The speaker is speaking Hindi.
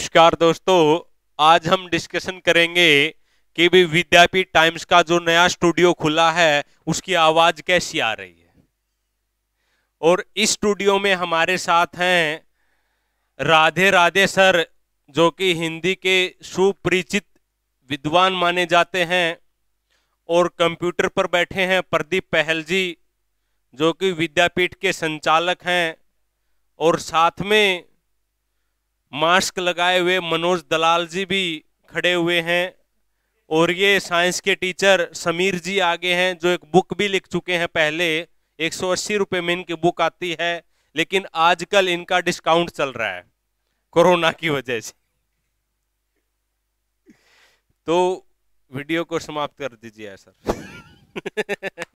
नमस्कार दोस्तों आज हम डिस्कशन करेंगे कि भी विद्यापीठ टाइम्स का जो नया स्टूडियो खुला है उसकी आवाज कैसी आ रही है और इस स्टूडियो में हमारे साथ हैं राधे राधे सर जो कि हिंदी के सुपरिचित विद्वान माने जाते हैं और कंप्यूटर पर बैठे हैं प्रदीप पहल जी जो कि विद्यापीठ के संचालक हैं और साथ में मास्क लगाए हुए मनोज दलाल जी भी खड़े हुए हैं और ये साइंस के टीचर समीर जी आगे हैं जो एक बुक भी लिख चुके हैं पहले एक सौ अस्सी रुपये में इनकी बुक आती है लेकिन आजकल इनका डिस्काउंट चल रहा है कोरोना की वजह से तो वीडियो को समाप्त कर दीजिए सर